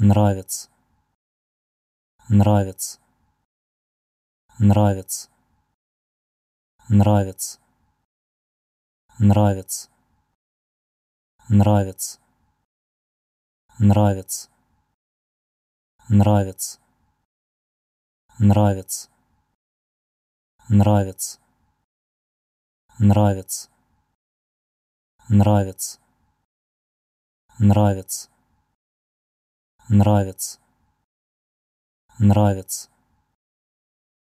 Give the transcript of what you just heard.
нравится нравится нравится нравится нравится нравится нравится нравится нравится нравится нравится нравится нравится нравится, нравится.